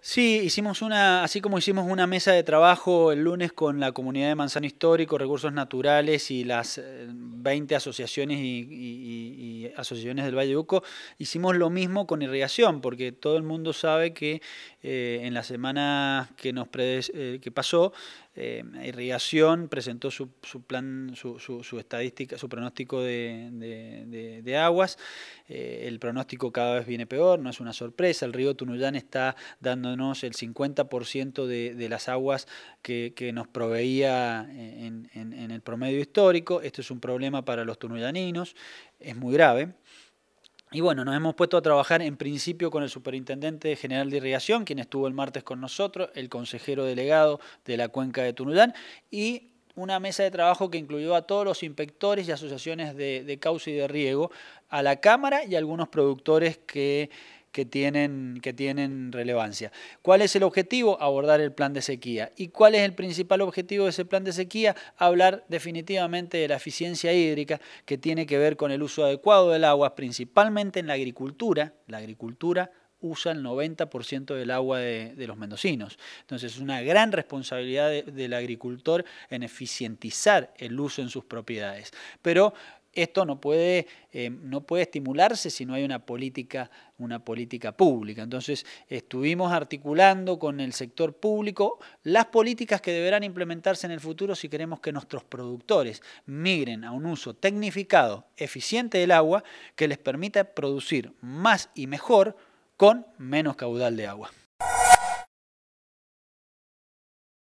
Sí, hicimos una, así como hicimos una mesa de trabajo el lunes con la comunidad de Manzano Histórico, Recursos Naturales y las 20 eh, asociaciones y, y asociaciones del Valle Uco, hicimos lo mismo con irrigación, porque todo el mundo sabe que eh, en la semana que, nos eh, que pasó, eh, irrigación presentó su, su plan, su, estadística, su pronóstico de, aguas. el pronóstico cada vez viene peor, no es una sorpresa. El río Tunuyán está dándonos el 50% de, las aguas que, nos proveía en, en, en, el promedio histórico. Esto es un problema para los tunuyaninos es muy grave. Y bueno, nos hemos puesto a trabajar en principio con el Superintendente General de Irrigación, quien estuvo el martes con nosotros, el consejero delegado de la cuenca de Tunudán, y una mesa de trabajo que incluyó a todos los inspectores y asociaciones de, de y de riego, a la Cámara y algunos productores que que tienen, que tienen relevancia. ¿Cuál es el objetivo? Abordar el plan de sequía. ¿Y cuál es el principal objetivo de ese plan de sequía? Hablar definitivamente de la eficiencia hídrica que tiene que ver con el uso adecuado del agua, principalmente en la agricultura. La agricultura usa el 90% del agua de, los mendocinos. Entonces es una gran responsabilidad del agricultor en eficientizar el uso en sus propiedades. Pero esto eh, no puede, estimularse si no hay una política, una política pública. Entonces, estuvimos articulando con el sector público las políticas que deberán implementarse en el futuro si queremos que nuestros productores migren a un uso tecnificado, eficiente del agua, que les permita producir más y mejor con menos caudal de agua.